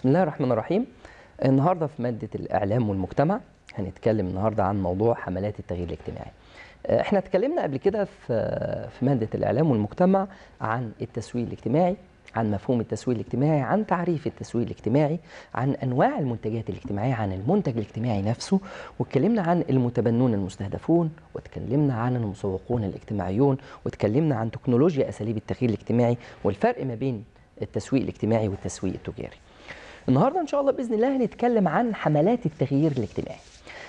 بسم الله الرحمن الرحيم النهارده في ماده الاعلام والمجتمع هنتكلم النهارده عن موضوع حملات التغيير الاجتماعي آه، احنا اتكلمنا قبل كده في في ماده الاعلام والمجتمع عن التسويق الاجتماعي عن مفهوم التسويق الاجتماعي عن تعريف التسويق الاجتماعي عن انواع المنتجات الاجتماعيه عن المنتج الاجتماعي نفسه واتكلمنا عن المتبنون المستهدفون واتكلمنا عن المسوقون الاجتماعيون واتكلمنا عن تكنولوجيا اساليب التغيير الاجتماعي والفرق ما بين التسويق الاجتماعي والتسويق التجاري النهارده ان شاء الله باذن الله هنتكلم عن حملات التغيير الاجتماعي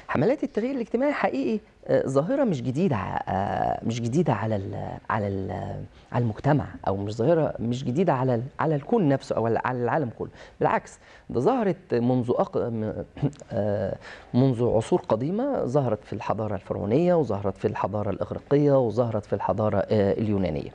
حملات التغيير الاجتماعي حقيقي آه، ظاهره مش جديده آه، مش جديده على الـ على الـ آه، على المجتمع او مش ظاهره مش جديده على على الكون نفسه او على العالم كله بالعكس ده ظهرت منذ أق... منذ عصور قديمه ظهرت في الحضاره الفرعونيه وظهرت في الحضاره الاغريقيه وظهرت في الحضاره اليونانيه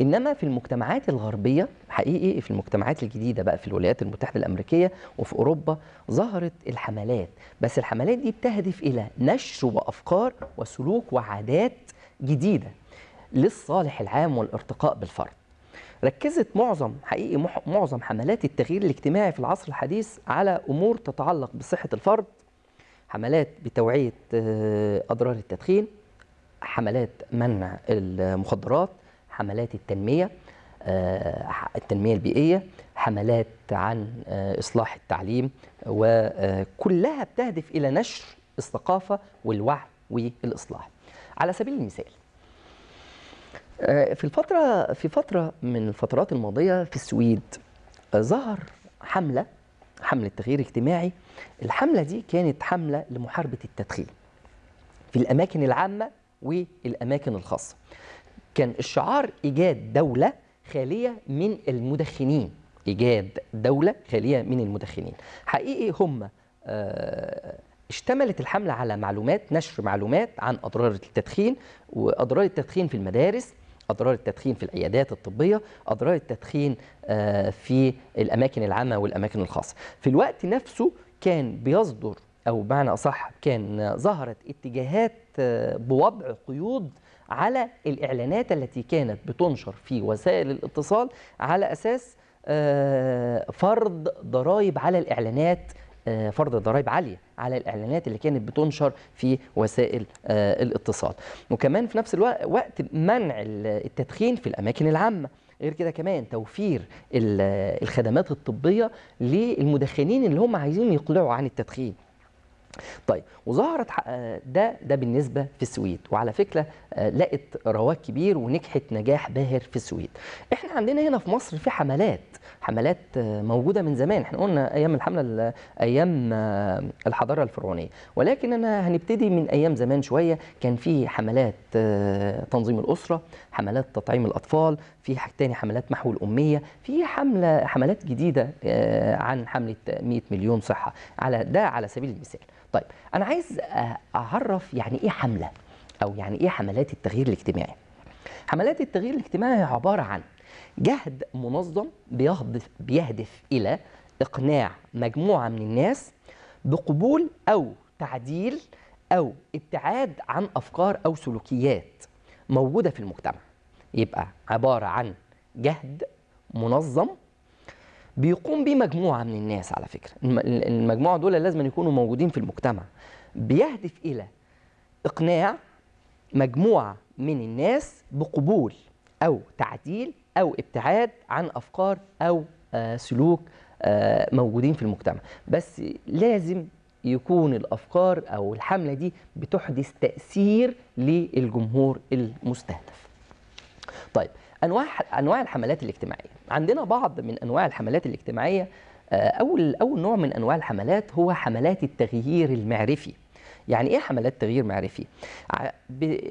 انما في المجتمعات الغربيه حقيقي في المجتمعات الجديده بقى في الولايات المتحده الامريكيه وفي اوروبا ظهرت الحملات بس الحملات دي بتهدف الى نشر وافكار وسلوك وعادات جديده للصالح العام والارتقاء بالفرد ركزت معظم حقيقي معظم حملات التغيير الاجتماعي في العصر الحديث على امور تتعلق بصحه الفرد حملات بتوعيه آه، اضرار التدخين حملات منع المخدرات حملات التنمية آه، التنمية البيئية حملات عن آه، إصلاح التعليم وكلها بتهدف إلى نشر الثقافة والوعي والإصلاح على سبيل المثال آه، في الفترة في فترة من الفترات الماضية في السويد ظهر حملة حملة تغيير اجتماعي الحملة دي كانت حملة لمحاربة التدخين في الأماكن العامة والأماكن الخاصة كان الشعار ايجاد دوله خاليه من المدخنين ايجاد دوله خاليه من المدخنين حقيقي هم آه، اشتملت الحمله على معلومات نشر معلومات عن اضرار التدخين واضرار التدخين في المدارس اضرار التدخين في العيادات الطبيه اضرار التدخين آه، في الاماكن العامه والاماكن الخاصه في الوقت نفسه كان بيصدر أو بمعنى أصح كان ظهرت اتجاهات آه، بوضع قيود على الإعلانات التي كانت بتنشر في وسائل الاتصال على أساس آه، فرض ضرائب على الإعلانات آه، فرض ضرائب عالية على الإعلانات اللي كانت بتنشر في وسائل الاتصال وكمان في نفس الوقت منع التدخين في الأماكن العامة غير كده كمان توفير الخدمات الطبية للمدخنين اللي هم عايزين يقلعوا عن التدخين طيب وظهرت آه، ده ده بالنسبه في السويد وعلى فكره آه، لقت رواج كبير ونجحت نجاح باهر في السويد احنا عندنا هنا في مصر في حملات حملات موجوده من زمان احنا قلنا ايام الحمله ايام آه، الحضاره الفرعونيه ولكن انا هنبتدي من ايام زمان شويه كان في حملات آه، تنظيم الاسره حملات تطعيم الاطفال في تاني حملات محو الاميه في حمله حملات جديده آه، عن حمله 100 مليون صحه على ده على سبيل المثال طيب انا عايز اعرف يعني ايه حمله او يعني ايه حملات التغيير الاجتماعي حملات التغيير الاجتماعي عباره عن جهد منظم بيهدف, بيهدف إلى إقناع مجموعة من الناس بقبول أو تعديل أو ابتعاد عن أفكار أو سلوكيات موجودة في المجتمع يبقى عبارة عن جهد منظم بيقوم به مجموعة من الناس على فكرة المجموعة دول لازم يكونوا موجودين في المجتمع بيهدف إلى إقناع مجموعة من الناس بقبول أو تعديل او ابتعاد عن افكار او آه، سلوك آه، موجودين في المجتمع بس لازم يكون الافكار او الحمله دي بتحدث تاثير للجمهور المستهدف طيب انواع انواع الحملات الاجتماعيه عندنا بعض من انواع الحملات الاجتماعيه آه، اول اول نوع من انواع الحملات هو حملات التغيير المعرفي يعني ايه حملات تغيير معرفي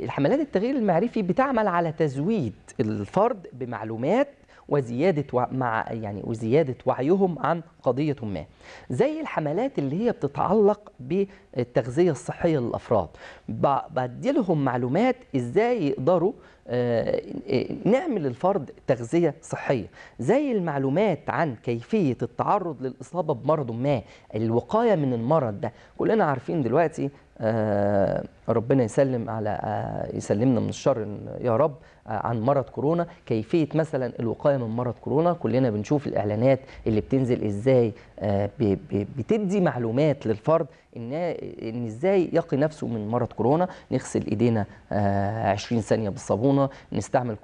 حملات التغيير المعرفي بتعمل على تزويد الفرد بمعلومات وزياده مع يعني وزياده وعيهم عن قضية ما زي الحملات اللي هي بتتعلق بالتغذية الصحية للأفراد بديلهم معلومات إزاي يقدروا آه، نعمل الفرد تغذية صحية زي المعلومات عن كيفية التعرض للإصابة بمرض ما الوقاية من المرض ده كلنا عارفين دلوقتي آه، ربنا يسلم على آه، يسلمنا من الشر يا رب عن مرض كورونا كيفية مثلا الوقاية من مرض كورونا كلنا بنشوف الإعلانات اللي بتنزل إزاي ازاي آه، بتدي معلومات للفرد ان ان ازاي يقي نفسه من مرض كورونا نغسل ايدينا 20 آه، ثانيه بالصابونه نستعمل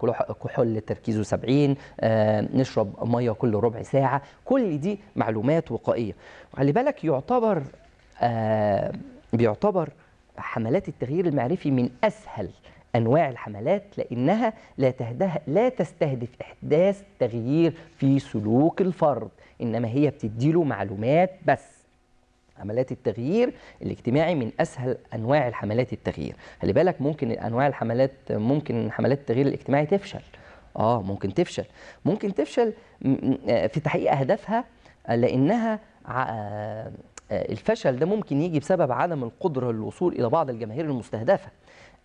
كحول تركيزه 70 آه، نشرب ميه كل ربع ساعه كل دي معلومات وقائيه خلي بالك يعتبر بيعتبر حملات التغيير المعرفي من اسهل أنواع الحملات لأنها لا, تهده لا تستهدف إحداث تغيير في سلوك الفرد إنما هي بتديله معلومات بس حملات التغيير الاجتماعي من اسهل انواع الحملات التغيير خلي بالك ممكن انواع الحملات ممكن حملات التغيير الاجتماعي تفشل اه ممكن تفشل ممكن تفشل آه، في تحقيق اهدافها آه، لانها آه، الفشل ده ممكن يجي بسبب عدم القدره للوصول الى بعض الجماهير المستهدفه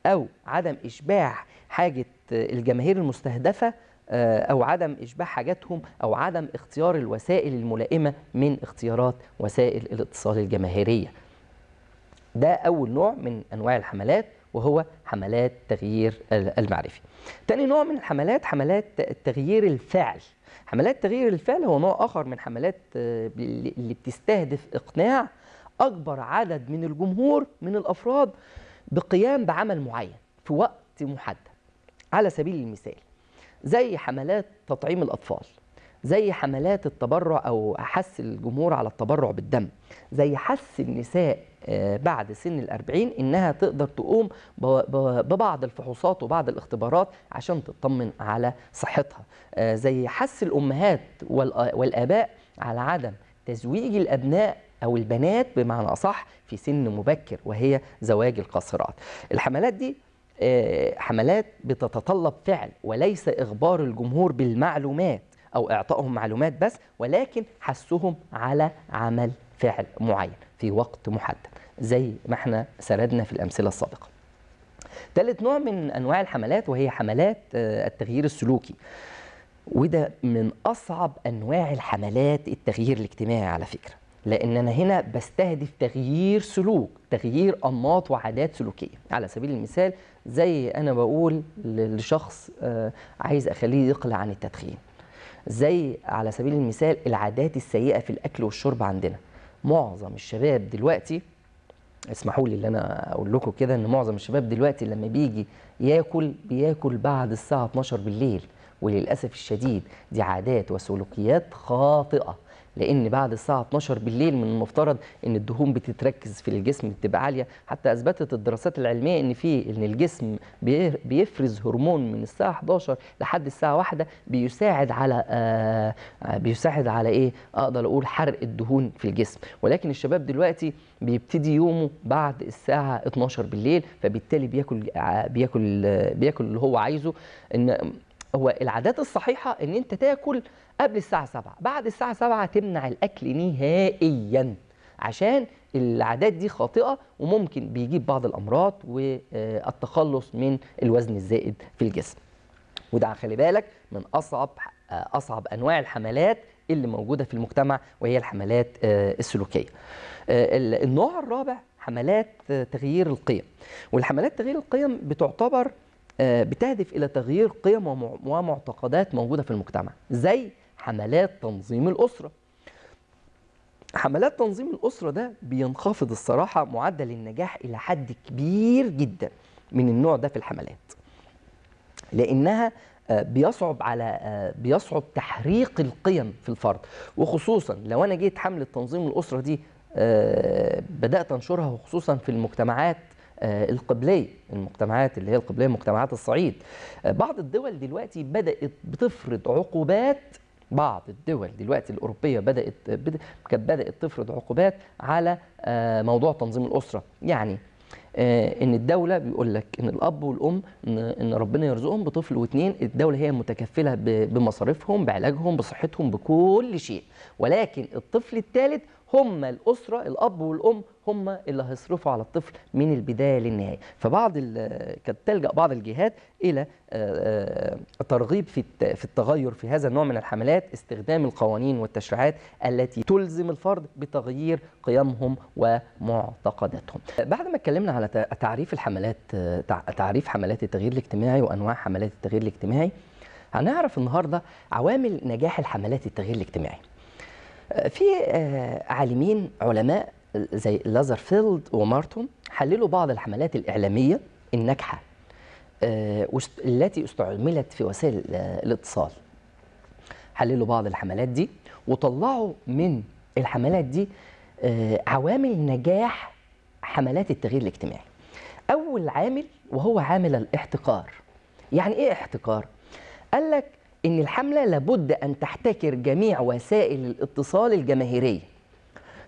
أو عدم إشباع حاجة الجماهير المستهدفة آه، أو عدم إشباع حاجاتهم أو عدم اختيار الوسائل الملائمة من اختيارات وسائل الاتصال الجماهيرية ده أول نوع من أنواع الحملات وهو حملات تغيير المعرفي تاني نوع من الحملات حملات تغيير الفعل حملات تغيير الفعل هو نوع آخر من حملات آه، اللي بتستهدف إقناع أكبر عدد من الجمهور من الأفراد بقيام بعمل معين في وقت محدد على سبيل المثال زي حملات تطعيم الأطفال زي حملات التبرع أو حث الجمهور على التبرع بالدم زي حث النساء آه، بعد سن الأربعين إنها تقدر تقوم ببعض الفحوصات وبعض الاختبارات عشان تطمن على صحتها آه، زي حث الأمهات والآباء على عدم تزويج الأبناء أو البنات بمعنى أصح في سن مبكر وهي زواج القاصرات الحملات دي آه، حملات بتتطلب فعل وليس إخبار الجمهور بالمعلومات أو إعطائهم معلومات بس ولكن حسهم على عمل فعل معين في وقت محدد زي ما احنا سردنا في الأمثلة السابقة ثالث نوع من أنواع الحملات وهي حملات آه، التغيير السلوكي وده من أصعب أنواع الحملات التغيير الاجتماعي على فكرة لان انا هنا بستهدف تغيير سلوك تغيير انماط وعادات سلوكيه على سبيل المثال زي انا بقول لشخص آه، عايز اخليه يقلع عن التدخين زي على سبيل المثال العادات السيئه في الاكل والشرب عندنا معظم الشباب دلوقتي اسمحوا لي ان انا اقول لكم كده ان معظم الشباب دلوقتي لما بيجي ياكل بياكل بعد الساعه 12 بالليل وللأسف الشديد دي عادات وسلوكيات خاطئة لان بعد الساعه 12 بالليل من المفترض ان الدهون بتتركز في الجسم بتبقى عاليه حتى اثبتت الدراسات العلميه ان في ان الجسم بيفرز هرمون من الساعه 11 لحد الساعه 1 بيساعد على آه بيساعد على ايه اقدر اقول حرق الدهون في الجسم ولكن الشباب دلوقتي بيبتدي يومه بعد الساعه 12 بالليل فبالتالي بياكل آه، بياكل آه، بياكل اللي هو عايزه ان هو العادات الصحيحه ان انت تاكل قبل الساعه 7 بعد الساعه 7 تمنع الاكل نهائيا عشان العادات دي خاطئه وممكن بيجيب بعض الامراض والتخلص من الوزن الزائد في الجسم وده خلي بالك من اصعب اصعب انواع الحملات اللي موجوده في المجتمع وهي الحملات آه، السلوكيه آه، النوع الرابع حملات آه، تغيير القيم والحملات تغيير القيم بتعتبر آه، بتهدف الى تغيير قيم ومعتقدات موجوده في المجتمع زي حملات تنظيم الاسره حملات تنظيم الاسره ده بينخفض الصراحه معدل النجاح الى حد كبير جدا من النوع ده في الحملات لانها آه، بيصعب على آه، بيصعب تحريق القيم في الفرد وخصوصا لو انا جيت حمله تنظيم الاسره دي بدات انشرها وخصوصا في المجتمعات آه، القبليه المجتمعات اللي هي القبليه مجتمعات الصعيد آه، بعض الدول دلوقتي بدات بتفرض عقوبات بعض الدول دلوقتي الأوروبية بدأت كانت بدأت تفرض عقوبات على آه، موضوع تنظيم الأسرة يعني ان الدوله بيقول لك ان الاب والام ان ربنا يرزقهم بطفل واثنين الدوله هي متكفله بمصاريفهم بعلاجهم بصحتهم بكل شيء ولكن الطفل الثالث هم الاسره الاب والام هم اللي هيصرفوا على الطفل من البدايه للنهايه فبعض آه، كانت تلجا بعض الجهات الى آه، آه، ترغيب في في التغير في هذا النوع من الحملات استخدام القوانين والتشريعات التي تلزم الفرد بتغيير قيمهم ومعتقداتهم بعد ما اتكلمنا على تعريف الحملات تعريف حملات التغيير الاجتماعي وانواع حملات التغيير الاجتماعي هنعرف النهارده عوامل نجاح الحملات التغيير الاجتماعي في آه، عالمين علماء زي لازرفيلد ومارتون حللوا بعض الحملات الإعلامية الناجحة آه، التي استعملت في وسائل الاتصال حللوا بعض الحملات دي وطلعوا من الحملات دي آه، عوامل نجاح حملات التغيير الاجتماعي أول عامل وهو عامل الاحتقار يعني إيه احتقار؟ قال لك ان الحمله لابد ان تحتكر جميع وسائل الاتصال الجماهيريه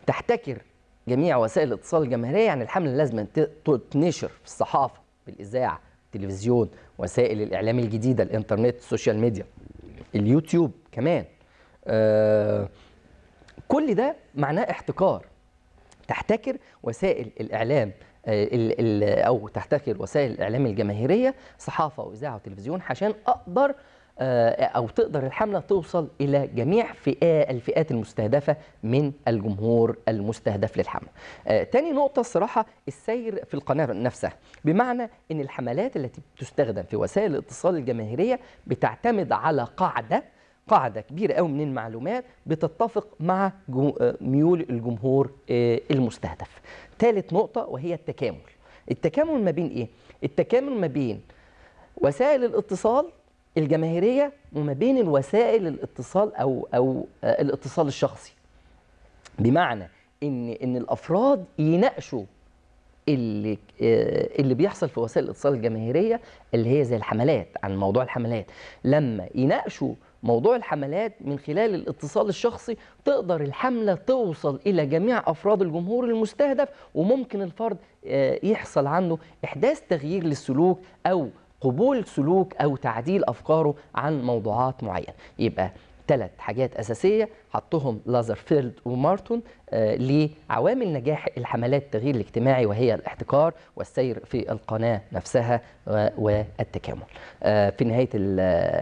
تحتكر جميع وسائل الاتصال الجماهيريه يعني الحمله لازم تتنشر في الصحافه بالاذاعه التلفزيون وسائل الاعلام الجديده الانترنت السوشيال ميديا اليوتيوب كمان آه كل ده معناه احتكار تحتكر وسائل الاعلام آه، او تحتكر وسائل الاعلام الجماهيريه صحافه واذاعه وتلفزيون عشان اقدر آه، او تقدر الحمله توصل الى جميع فئه الفئات المستهدفه من الجمهور المستهدف للحمله. آه، تاني نقطه الصراحه السير في القناه نفسها بمعنى ان الحملات التي بتستخدم في وسائل الاتصال الجماهيريه بتعتمد على قاعده قاعده كبيره أو من المعلومات بتتفق مع آه، ميول الجمهور المستهدف. ثالث نقطه وهي التكامل. التكامل ما بين ايه؟ التكامل ما بين وسائل الاتصال الجماهيريه وما بين الوسائل الاتصال او او آه، الاتصال الشخصي بمعنى ان ان الافراد يناقشوا اللي آه، اللي بيحصل في وسائل الاتصال الجماهيريه اللي هي زي الحملات عن موضوع الحملات لما يناقشوا موضوع الحملات من خلال الاتصال الشخصي تقدر الحمله توصل الى جميع افراد الجمهور المستهدف وممكن الفرد آه، يحصل عنده احداث تغيير للسلوك او قبول سلوك أو تعديل أفكاره عن موضوعات معينة يبقى ثلاث حاجات أساسية حطهم لازرفيلد ومارتون آه، لعوامل نجاح الحملات التغيير الاجتماعي وهي الاحتكار والسير في القناة نفسها والتكامل آه، في نهاية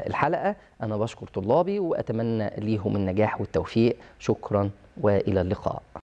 الحلقة أنا بشكر طلابي وأتمنى ليهم النجاح والتوفيق شكرا وإلى اللقاء